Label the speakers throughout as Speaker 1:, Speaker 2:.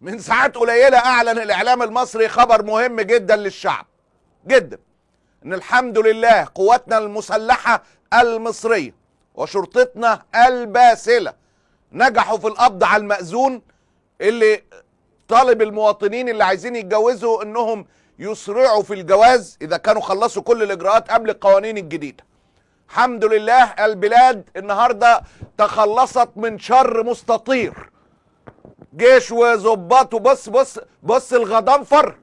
Speaker 1: من ساعات قليلة أعلن الإعلام المصري خبر مهم جدا للشعب جدا إن الحمد لله قواتنا المسلحة المصرية وشرطتنا الباسلة نجحوا في القبض على المأذون اللي طالب المواطنين اللي عايزين يتجوزوا إنهم يسرعوا في الجواز إذا كانوا خلصوا كل الإجراءات قبل القوانين الجديدة الحمد لله البلاد النهاردة تخلصت من شر مستطير جيش وظباط وبص بص بص الغضنفر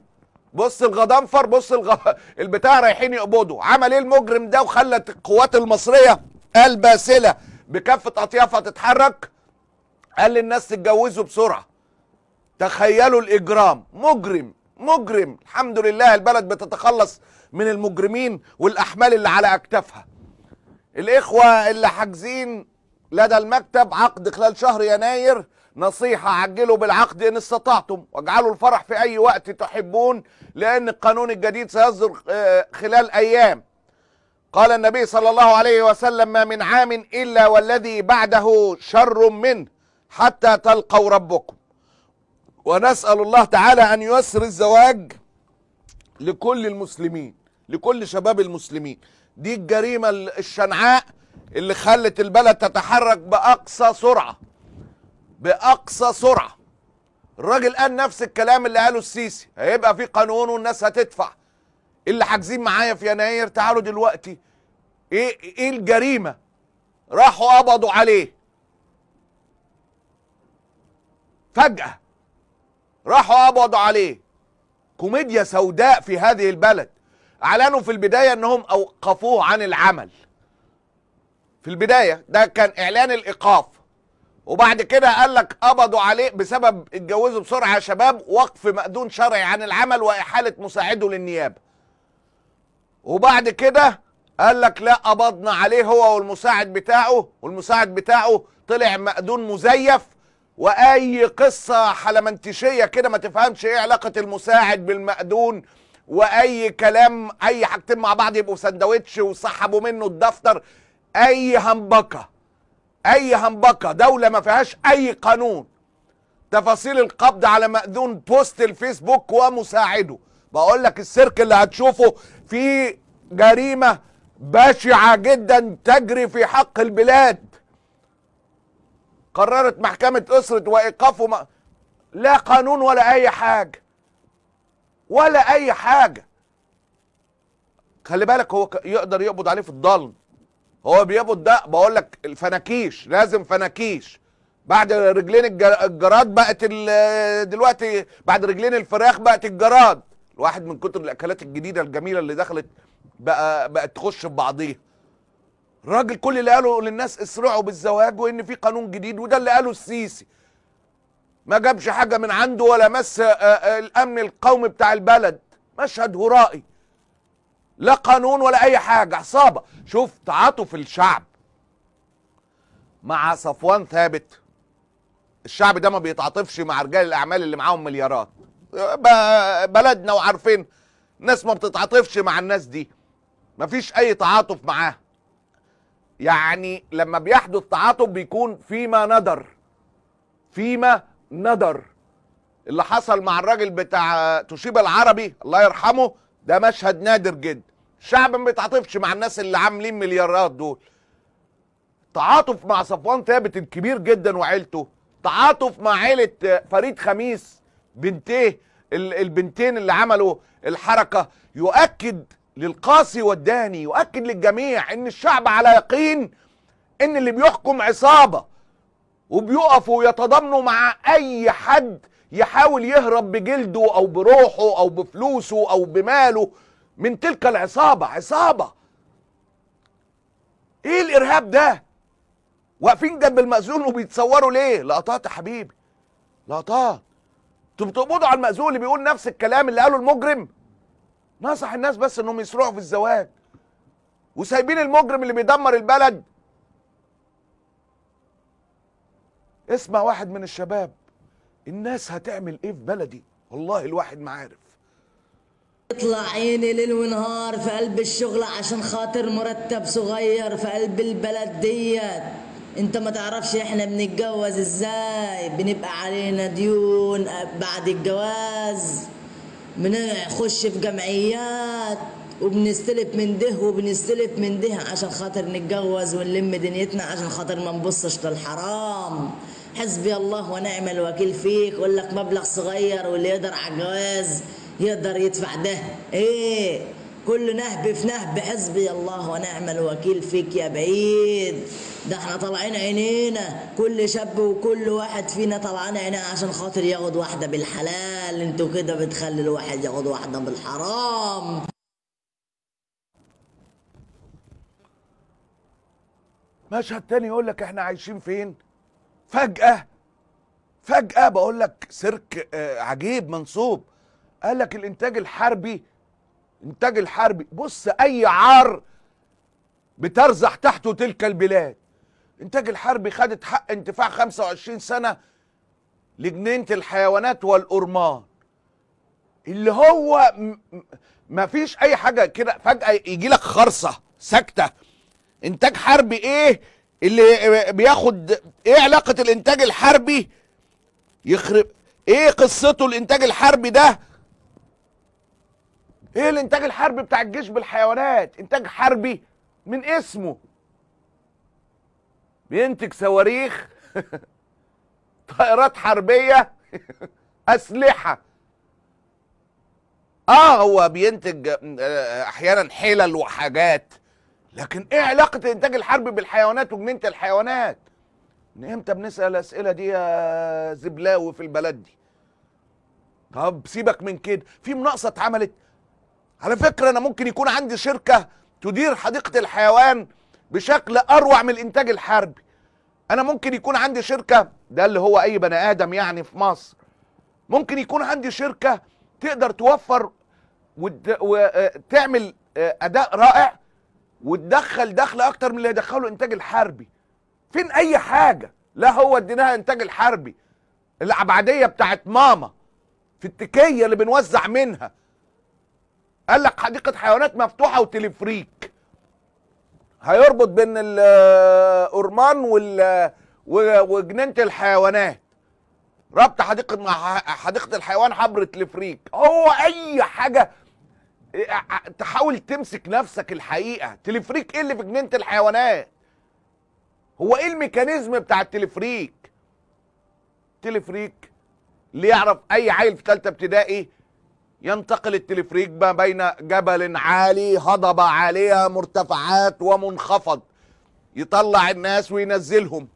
Speaker 1: بص الغضنفر بص الغ... البتاع رايحين يقبضوا عمل ايه المجرم ده وخلت القوات المصريه الباسله بكافه اطيافها تتحرك قال للناس تتجوزوا بسرعه تخيلوا الاجرام مجرم مجرم الحمد لله البلد بتتخلص من المجرمين والاحمال اللي على اكتافها الاخوه اللي حاجزين لدى المكتب عقد خلال شهر يناير نصيحة عجلوا بالعقد إن استطعتم واجعلوا الفرح في أي وقت تحبون لأن القانون الجديد سيصدر آه، خلال أيام قال النبي صلى الله عليه وسلم ما من عام إلا والذي بعده شر منه حتى تلقوا ربكم ونسأل الله تعالى أن ييسر الزواج لكل المسلمين لكل شباب المسلمين دي الجريمة الشنعاء اللي خلت البلد تتحرك بأقصى سرعة باقصى سرعه الراجل قال نفس الكلام اللي قاله السيسي هيبقى في قانون والناس هتدفع إيه اللي حاجزين معايا في يناير تعالوا دلوقتي ايه ايه الجريمه راحوا قبضوا عليه فجاه راحوا قبضوا عليه كوميديا سوداء في هذه البلد اعلنوا في البدايه انهم اوقفوه عن العمل في البدايه ده كان اعلان الايقاف وبعد كده قال لك قبضوا عليه بسبب اتجوزوا بسرعه يا شباب وقف مأذون شرعي عن العمل واحاله مساعده للنيابه. وبعد كده قال لك لا قبضنا عليه هو والمساعد بتاعه والمساعد بتاعه طلع مأذون مزيف واي قصه حلمنتشيه كده ما تفهمش ايه علاقه المساعد بالمأذون واي كلام اي حاجتين مع بعض يبقوا سندوتش وسحبوا منه الدفتر اي همبكه اي همبكه دوله ما فيهاش اي قانون تفاصيل القبض على مأذون بوست الفيسبوك ومساعده بقول لك السيرك اللي هتشوفه في جريمه بشعه جدا تجري في حق البلاد قررت محكمه اسره وايقافه ما... لا قانون ولا اي حاجه ولا اي حاجه خلي بالك هو يقدر يقبض عليه في الضلم هو بيبط ده بقول لك الفناكيش لازم فناكيش بعد رجلين الجراد بقت دلوقتي بعد رجلين الفراخ بقت الجراد الواحد من كتر الاكلات الجديده الجميله اللي دخلت بقى بقت تخش في بعضيها الراجل كل اللي قاله للناس اسرعوا بالزواج وان في قانون جديد وده اللي قاله السيسي ما جابش حاجه من عنده ولا مس الامن القومي بتاع البلد مشهد هرائي لا قانون ولا اي حاجه عصابه شوف تعاطف الشعب مع صفوان ثابت الشعب ده ما بيتعاطفش مع رجال الاعمال اللي معاهم مليارات بلدنا وعارفين الناس ما بتتعاطفش مع الناس دي مفيش اي تعاطف معاها يعني لما بيحدث تعاطف بيكون فيما ندر فيما ندر اللي حصل مع الراجل بتاع توشيبا العربي الله يرحمه ده مشهد نادر جدا الشعب ما بيتعاطفش مع الناس اللي عاملين مليارات دول تعاطف مع صفوان ثابت الكبير جدا وعيلته تعاطف مع عيلة فريد خميس بنتيه البنتين اللي عملوا الحركة يؤكد للقاسي والداني يؤكد للجميع ان الشعب على يقين ان اللي بيحكم عصابة وبيقفوا ويتضامنوا مع اي حد يحاول يهرب بجلده او بروحه او بفلوسه او بماله من تلك العصابه عصابه ايه الارهاب ده واقفين جنب المأذون وبيتصوروا ليه لقطات يا حبيبي لقطات انتوا بتقبضوا على المأذون اللي بيقول نفس الكلام اللي قاله المجرم نصح الناس بس انهم يسرعوا في الزواج وسايبين المجرم اللي بيدمر البلد اسمع واحد من الشباب الناس هتعمل ايه في بلدي والله الواحد ما عارف اطلع عيني ليل ونهار في قلب الشغل عشان خاطر مرتب صغير في قلب البلد ديت انت ما تعرفش احنا بنتجوز ازاي بنبقى علينا ديون بعد الجواز بنخش في جمعيات وبنستلف من ده وبنستلف من ده عشان خاطر نتجوز ونلم دنيتنا عشان خاطر ما نبصش للحرام حسبي الله ونعم الوكيل فيك يقول لك مبلغ صغير واللي يقدر على الجواز يقدر يدفع ده ايه كل نهب في نهب حسبي الله ونعم الوكيل فيك يا بعيد ده احنا طالعين عينينا كل شاب وكل واحد فينا طالعين عينيه عشان خاطر ياخد واحده بالحلال انتوا كده بتخلي الواحد ياخد واحده بالحرام مشهد تاني يقول لك احنا عايشين فين فجأة فجأة بقول لك سيرك آه، عجيب منصوب قال لك الانتاج الحربي انتاج الحربي بص اي عار بترزح تحته تلك البلاد انتاج الحربي خدت حق انتفاع 25 سنة لجنينة الحيوانات والأرمان اللي هو ما فيش اي حاجة كده فجأة يجي لك خرصة سكتة انتاج حربي ايه اللي بياخد ايه علاقه الانتاج الحربي يخرب ايه قصته الانتاج الحربي ده ايه الانتاج الحربي بتاع الجيش بالحيوانات انتاج حربي من اسمه بينتج صواريخ طائرات حربيه اسلحه اه هو بينتج آه، احيانا حلل وحاجات لكن ايه علاقه انتاج الحرب بالحيوانات وجنينه الحيوانات من امتى بنسال الاسئله دي يا زبلاوي في البلد دي طب سيبك من كده في مناقصه اتعملت على فكره انا ممكن يكون عندي شركه تدير حديقه الحيوان بشكل اروع من الانتاج الحربي انا ممكن يكون عندي شركه ده اللي هو اي بني ادم يعني في مصر ممكن يكون عندي شركه تقدر توفر وتعمل آه، آه، اداء رائع وتدخل دخل اكتر من اللي هيدخله انتاج الحربي فين اي حاجه لا هو اديناها انتاج الحربي العبعديه بتاعت ماما في التكيه اللي بنوزع منها قال لك حديقه حيوانات مفتوحه وتلفريك هيربط بين الاورمان وال وجنينه الحيوانات ربط حديقه مع حديقه الحيوان حبر تلفريك هو اي حاجه إيه، تحاول تمسك نفسك الحقيقه تلفريك ايه اللي في جنينه الحيوانات هو ايه الميكانيزم بتاع التلفريك تلفريك اللي يعرف اي عيل في ثالثه ابتدائي ينتقل التلفريك ما بين جبل عالي هضبه عاليه مرتفعات ومنخفض يطلع الناس وينزلهم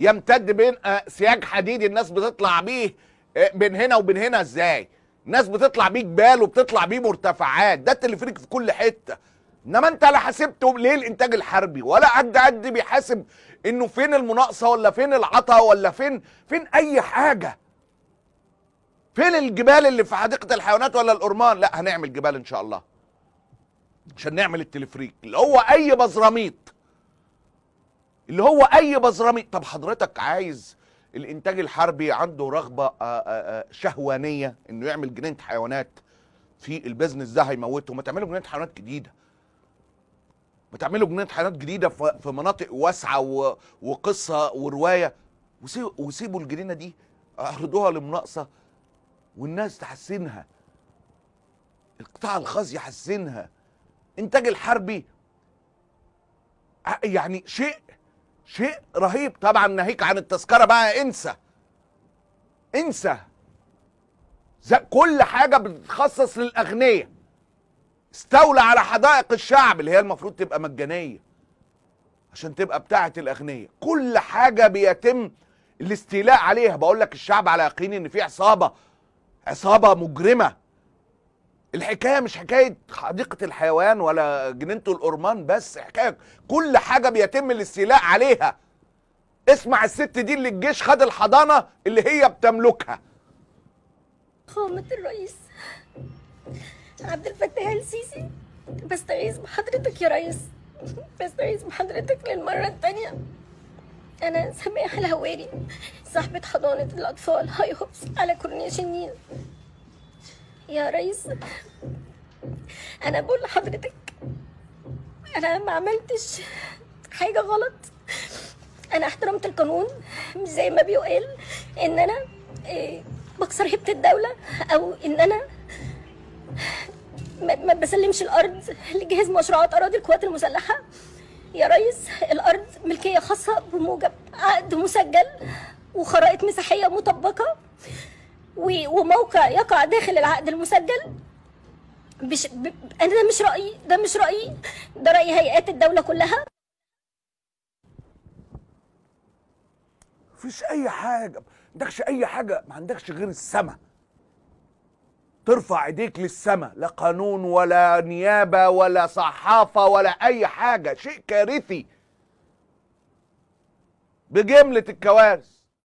Speaker 1: يمتد بين آه، سياج حديدي الناس بتطلع بيه آه، بين هنا وبين هنا ازاي ناس بتطلع بيه جبال وبتطلع بيه مرتفعات ده التلفريك في كل حته انما انت لا حاسبته ليه الانتاج الحربي ولا قد قد بيحاسب انه فين المناقصه ولا فين العطا ولا فين فين اي حاجه فين الجبال اللي في حديقه الحيوانات ولا الأرمان لا هنعمل جبال ان شاء الله عشان نعمل التلفريك اللي هو اي بزراميط اللي هو اي بزراميط طب حضرتك عايز الانتاج الحربي عنده رغبه آه، آه، آه، شهوانيه انه يعمل جنينه حيوانات في البزنس ده هيموته ما تعملوا جنينه حيوانات جديده ما تعملوا جنينه حيوانات جديده في مناطق واسعه وقصه وروايه وسيبوا الجنينه دي اعرضوها لمناقصه والناس تحسنها القطاع الخاص يحسنها انتاج الحربي يعني شيء شيء رهيب طبعا ناهيك عن التذكره بقى انسى انسى كل حاجه بتتخصص للاغنياء استولى على حدائق الشعب اللي هي المفروض تبقى مجانيه عشان تبقى بتاعه الاغنياء كل حاجه بيتم الاستيلاء عليها بقول لك الشعب على يقين ان في عصابه عصابه مجرمه الحكايه مش حكايه حديقه الحيوان ولا جنينه الأورمان بس حكايه كل حاجه بيتم الاستيلاء عليها اسمع الست دي اللي الجيش خد الحضانه اللي هي بتملكها خامه الرئيس عبد الفتاح السيسي بستعيذ بحضرتك يا ريس بستعيذ بحضرتك للمره الثانيه انا سماح الهواري صاحبه حضانه الاطفال هاي هوبس على كورنيش النيل يا ريس انا بقول لحضرتك انا ما عملتش حاجه غلط انا احترمت القانون مش زي ما بيقال ان انا إيه، بكسر هيبه الدوله او ان انا ما بسلمش الارض لجهاز مشروعات اراضي القوات المسلحه يا ريس الارض ملكيه خاصه بموجب عقد مسجل وخرائط مساحيه مطبقه وموقع يقع داخل العقد المسجل بش... ب... انا ده مش رايي ده مش رايي ده راي هيئات الدوله كلها مفيش اي حاجه ما عندكش اي حاجه ما عندكش غير السما ترفع ايديك للسما لا قانون ولا نيابه ولا صحافه ولا اي حاجه شيء كارثي بجمله الكوارث